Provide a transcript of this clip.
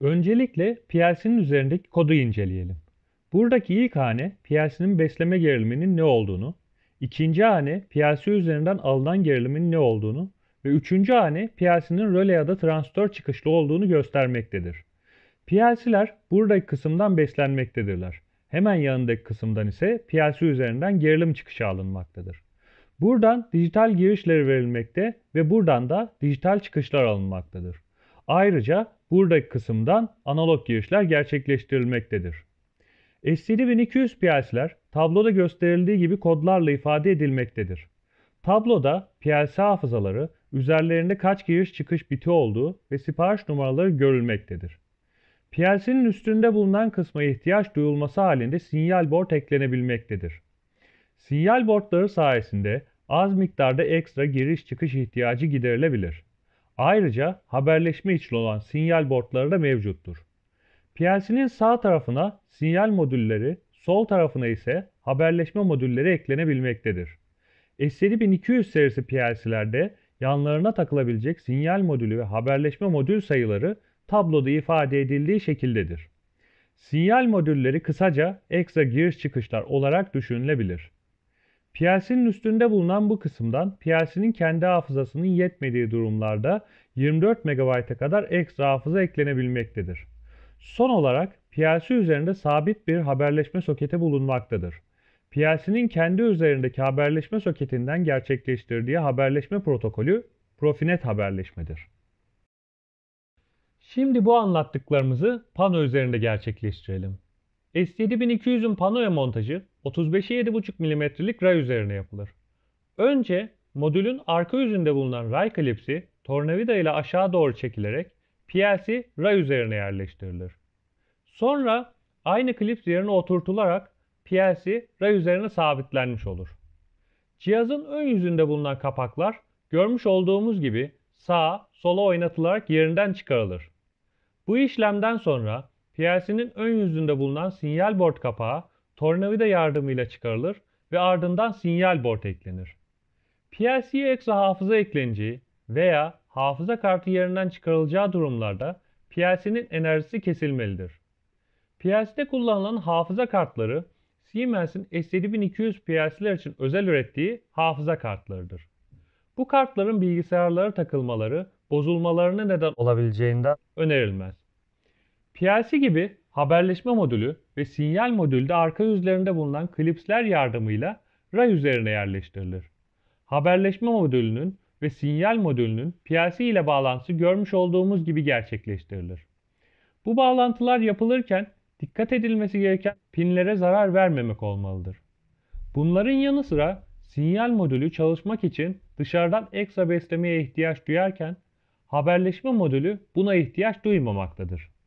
Öncelikle PLC'nin üzerindeki kodu inceleyelim. Buradaki ilk hane PLC'nin besleme geriliminin ne olduğunu, ikinci hane PLC üzerinden alınan gerilimin ne olduğunu ve üçüncü hane PLC'nin röle ya da transistör çıkışlı olduğunu göstermektedir. PLC'ler buradaki kısımdan beslenmektedirler. Hemen yanındaki kısımdan ise PLC üzerinden gerilim çıkışı alınmaktadır. Buradan dijital girişleri verilmekte ve buradan da dijital çıkışlar alınmaktadır. Ayrıca buradaki kısımdan analog girişler gerçekleştirilmektedir. STD1200 PLC'ler tabloda gösterildiği gibi kodlarla ifade edilmektedir. Tabloda PLC hafızaları, üzerlerinde kaç giriş çıkış biti olduğu ve sipariş numaraları görülmektedir. PLC'nin üstünde bulunan kısma ihtiyaç duyulması halinde sinyal board eklenebilmektedir. Sinyal boardları sayesinde az miktarda ekstra giriş çıkış ihtiyacı giderilebilir. Ayrıca haberleşme için olan sinyal bortları da mevcuttur. PLC'nin sağ tarafına sinyal modülleri, sol tarafına ise haberleşme modülleri eklenebilmektedir. S7200 serisi PLC'lerde yanlarına takılabilecek sinyal modülü ve haberleşme modül sayıları tabloda ifade edildiği şekildedir. Sinyal modülleri kısaca ekstra giriş çıkışlar olarak düşünülebilir. PLC'nin üstünde bulunan bu kısımdan PLC'nin kendi hafızasının yetmediği durumlarda 24 MB'e kadar ekstra hafıza eklenebilmektedir. Son olarak PLC üzerinde sabit bir haberleşme soketi bulunmaktadır. PLC'nin kendi üzerindeki haberleşme soketinden gerçekleştirdiği haberleşme protokolü Profinet haberleşmedir. Şimdi bu anlattıklarımızı Pano üzerinde gerçekleştirelim. S7200'ün panoya montajı 35'e 7,5 mm'lik ray üzerine yapılır. Önce modülün arka yüzünde bulunan ray klipsi tornavida ile aşağı doğru çekilerek PLC ray üzerine yerleştirilir. Sonra aynı klips yerine oturtularak PLC ray üzerine sabitlenmiş olur. Cihazın ön yüzünde bulunan kapaklar görmüş olduğumuz gibi sağa sola oynatılarak yerinden çıkarılır. Bu işlemden sonra PLC'nin ön yüzünde bulunan sinyal board kapağı tornavida yardımıyla çıkarılır ve ardından sinyal board eklenir. PLC'ye ekstra hafıza ekleneceği veya hafıza kartı yerinden çıkarılacağı durumlarda PLC'nin enerjisi kesilmelidir. PLC'de kullanılan hafıza kartları Siemens'in S7200 PLC'ler için özel ürettiği hafıza kartlarıdır. Bu kartların bilgisayarlara takılmaları bozulmalarına neden olabileceğinden önerilmez. PLC gibi haberleşme modülü ve sinyal modülü de arka yüzlerinde bulunan klipsler yardımıyla ray üzerine yerleştirilir. Haberleşme modülünün ve sinyal modülünün PLC ile bağlantısı görmüş olduğumuz gibi gerçekleştirilir. Bu bağlantılar yapılırken dikkat edilmesi gereken pinlere zarar vermemek olmalıdır. Bunların yanı sıra sinyal modülü çalışmak için dışarıdan ekstra beslemeye ihtiyaç duyarken haberleşme modülü buna ihtiyaç duymamaktadır.